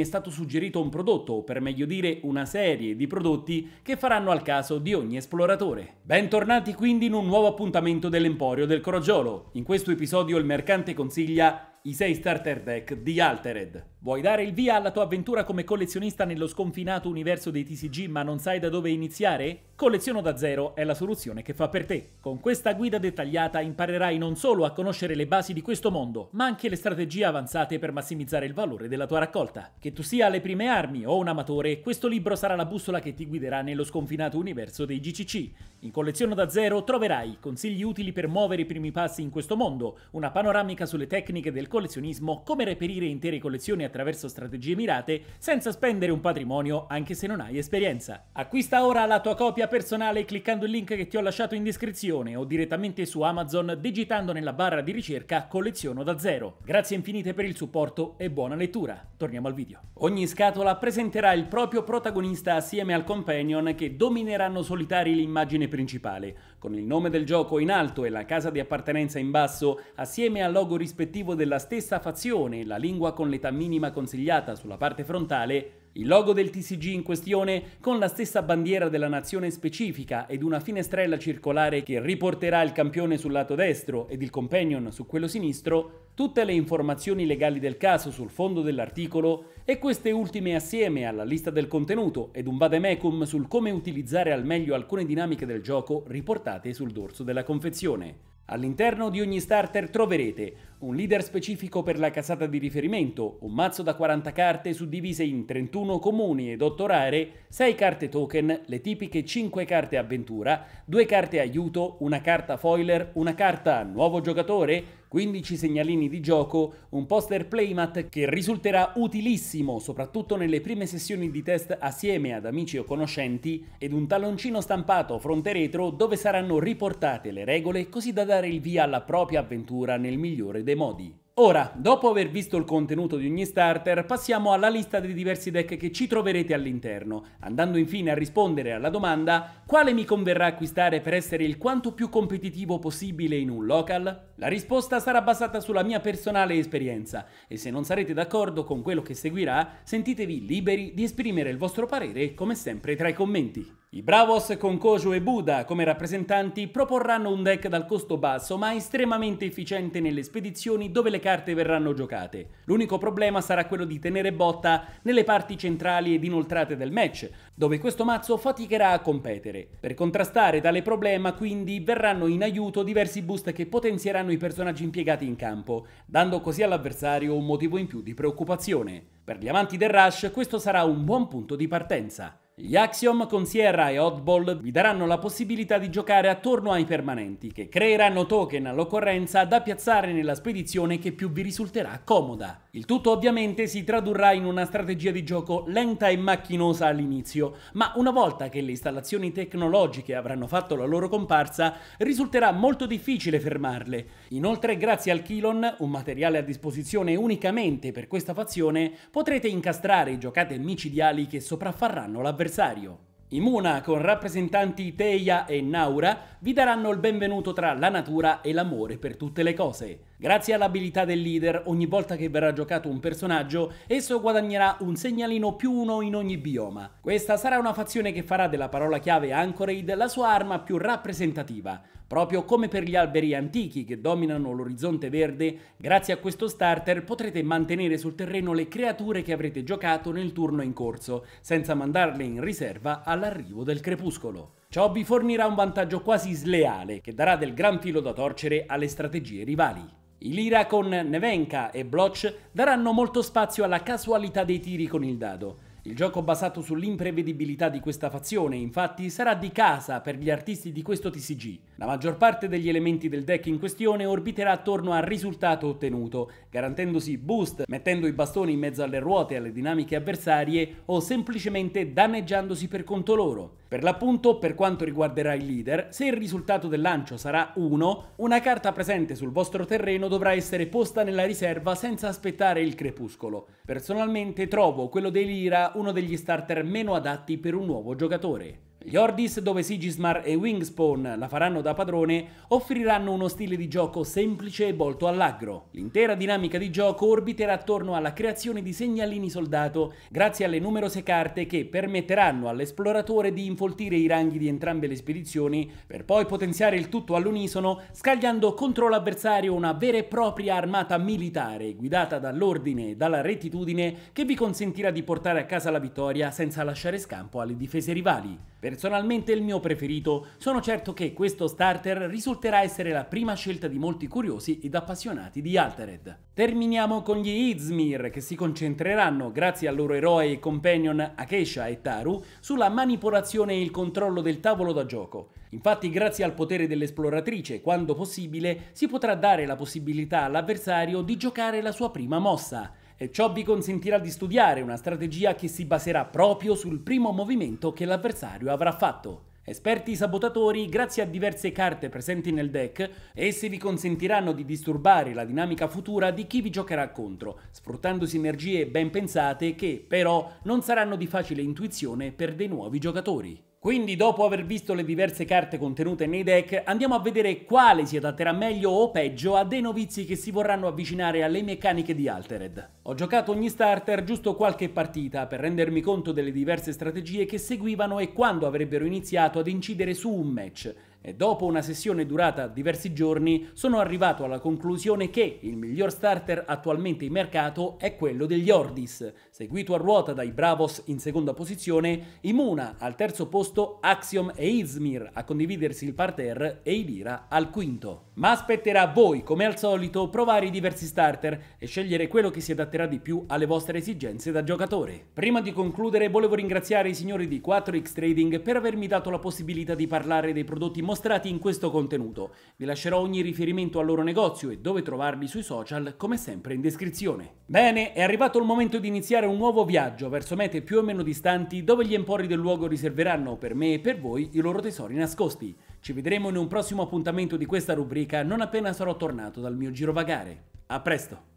è stato suggerito un prodotto, o per meglio dire una serie di prodotti che faranno al caso di ogni esploratore. Bentornati quindi in un nuovo appuntamento dell'Emporio del Crogiolo. In questo episodio il mercante consiglia i 6 starter deck di Altered. Vuoi dare il via alla tua avventura come collezionista nello sconfinato universo dei TCG ma non sai da dove iniziare? Colleziono da zero è la soluzione che fa per te. Con questa guida dettagliata imparerai non solo a conoscere le basi di questo mondo, ma anche le strategie avanzate per massimizzare il valore della tua raccolta. Che tu sia alle prime armi o un amatore, questo libro sarà la bussola che ti guiderà nello sconfinato universo dei GCC. In Colleziono da zero troverai consigli utili per muovere i primi passi in questo mondo, una panoramica sulle tecniche del collezionismo, come reperire intere collezioni attraverso strategie mirate senza spendere un patrimonio anche se non hai esperienza. Acquista ora la tua copia personale cliccando il link che ti ho lasciato in descrizione o direttamente su Amazon digitando nella barra di ricerca colleziono da zero. Grazie infinite per il supporto e buona lettura. Torniamo al video. Ogni scatola presenterà il proprio protagonista assieme al companion che domineranno solitari l'immagine principale, con il nome del gioco in alto e la casa di appartenenza in basso assieme al logo rispettivo della stessa fazione la lingua con l'età minima consigliata sulla parte frontale, il logo del TCG in questione, con la stessa bandiera della nazione specifica ed una finestrella circolare che riporterà il campione sul lato destro ed il companion su quello sinistro, tutte le informazioni legali del caso sul fondo dell'articolo e queste ultime assieme alla lista del contenuto ed un vademecum sul come utilizzare al meglio alcune dinamiche del gioco riportate sul dorso della confezione. All'interno di ogni starter troverete un leader specifico per la casata di riferimento, un mazzo da 40 carte suddivise in 31 comuni ed 8 rare, 6 carte token, le tipiche 5 carte avventura, 2 carte aiuto, una carta foiler, una carta nuovo giocatore, 15 segnalini di gioco, un poster playmat che risulterà utilissimo soprattutto nelle prime sessioni di test assieme ad amici o conoscenti ed un talloncino stampato fronte retro dove saranno riportate le regole così da dare dare il via alla propria avventura nel migliore dei modi. Ora, dopo aver visto il contenuto di ogni starter, passiamo alla lista dei diversi deck che ci troverete all'interno, andando infine a rispondere alla domanda quale mi converrà acquistare per essere il quanto più competitivo possibile in un local? La risposta sarà basata sulla mia personale esperienza e se non sarete d'accordo con quello che seguirà, sentitevi liberi di esprimere il vostro parere come sempre tra i commenti. I Bravos con Kojo e Buda come rappresentanti proporranno un deck dal costo basso ma estremamente efficiente nelle spedizioni dove le carte verranno giocate. L'unico problema sarà quello di tenere botta nelle parti centrali ed inoltrate del match, dove questo mazzo faticherà a competere. Per contrastare tale problema quindi verranno in aiuto diversi boost che potenzieranno i personaggi impiegati in campo, dando così all'avversario un motivo in più di preoccupazione. Per gli amanti del Rush questo sarà un buon punto di partenza. Gli Axiom con Sierra e Oddball vi daranno la possibilità di giocare attorno ai permanenti, che creeranno token all'occorrenza da piazzare nella spedizione che più vi risulterà comoda. Il tutto ovviamente si tradurrà in una strategia di gioco lenta e macchinosa all'inizio, ma una volta che le installazioni tecnologiche avranno fatto la loro comparsa, risulterà molto difficile fermarle. Inoltre, grazie al Kilon, un materiale a disposizione unicamente per questa fazione, potrete incastrare giocate micidiali che sopraffarranno l'avversario anniversario. I con rappresentanti Teia e Naura, vi daranno il benvenuto tra la natura e l'amore per tutte le cose. Grazie all'abilità del leader, ogni volta che verrà giocato un personaggio, esso guadagnerà un segnalino più uno in ogni bioma. Questa sarà una fazione che farà della parola chiave Anchoraid la sua arma più rappresentativa. Proprio come per gli alberi antichi che dominano l'orizzonte verde, grazie a questo starter potrete mantenere sul terreno le creature che avrete giocato nel turno in corso, senza mandarle in riserva all'arrivo del crepuscolo. Ciò vi fornirà un vantaggio quasi sleale che darà del gran filo da torcere alle strategie rivali. I Lira con Nevenka e Bloch daranno molto spazio alla casualità dei tiri con il dado. Il gioco basato sull'imprevedibilità di questa fazione, infatti, sarà di casa per gli artisti di questo TCG. La maggior parte degli elementi del deck in questione orbiterà attorno al risultato ottenuto, garantendosi boost, mettendo i bastoni in mezzo alle ruote e alle dinamiche avversarie o semplicemente danneggiandosi per conto loro. Per l'appunto, per quanto riguarderà il leader, se il risultato del lancio sarà 1, una carta presente sul vostro terreno dovrà essere posta nella riserva senza aspettare il crepuscolo. Personalmente trovo quello dei Lira uno degli starter meno adatti per un nuovo giocatore. Gli Ordis, dove Sigismar e Wingspawn la faranno da padrone, offriranno uno stile di gioco semplice e volto all'aggro. L'intera dinamica di gioco orbiterà attorno alla creazione di segnalini soldato, grazie alle numerose carte che permetteranno all'esploratore di infoltire i ranghi di entrambe le spedizioni, per poi potenziare il tutto all'unisono, scagliando contro l'avversario una vera e propria armata militare, guidata dall'ordine e dalla rettitudine, che vi consentirà di portare a casa la vittoria senza lasciare scampo alle difese rivali. Per personalmente il mio preferito. Sono certo che questo starter risulterà essere la prima scelta di molti curiosi ed appassionati di Altered. Terminiamo con gli Izmir, che si concentreranno, grazie al loro eroe e companion Akesha e Taru, sulla manipolazione e il controllo del tavolo da gioco. Infatti, grazie al potere dell'esploratrice, quando possibile, si potrà dare la possibilità all'avversario di giocare la sua prima mossa, e ciò vi consentirà di studiare una strategia che si baserà proprio sul primo movimento che l'avversario avrà fatto. Esperti sabotatori, grazie a diverse carte presenti nel deck, essi vi consentiranno di disturbare la dinamica futura di chi vi giocherà contro, sfruttando sinergie ben pensate che, però, non saranno di facile intuizione per dei nuovi giocatori. Quindi dopo aver visto le diverse carte contenute nei deck, andiamo a vedere quale si adatterà meglio o peggio a dei novizi che si vorranno avvicinare alle meccaniche di Altered. Ho giocato ogni starter giusto qualche partita per rendermi conto delle diverse strategie che seguivano e quando avrebbero iniziato ad incidere su un match, e dopo una sessione durata diversi giorni sono arrivato alla conclusione che il miglior starter attualmente in mercato è quello degli Ordis, seguito a ruota dai Bravos in seconda posizione, Imuna al terzo posto, Axiom e Izmir a condividersi il parterre e Ilira al quinto. Ma aspetterà a voi, come al solito, provare i diversi starter e scegliere quello che si adatterà di più alle vostre esigenze da giocatore. Prima di concludere volevo ringraziare i signori di 4X Trading per avermi dato la possibilità di parlare dei prodotti mostrati in questo contenuto. Vi lascerò ogni riferimento al loro negozio e dove trovarli sui social, come sempre in descrizione. Bene, è arrivato il momento di iniziare un nuovo viaggio verso mete più o meno distanti dove gli empori del luogo riserveranno per me e per voi i loro tesori nascosti. Ci vedremo in un prossimo appuntamento di questa rubrica non appena sarò tornato dal mio girovagare. A presto!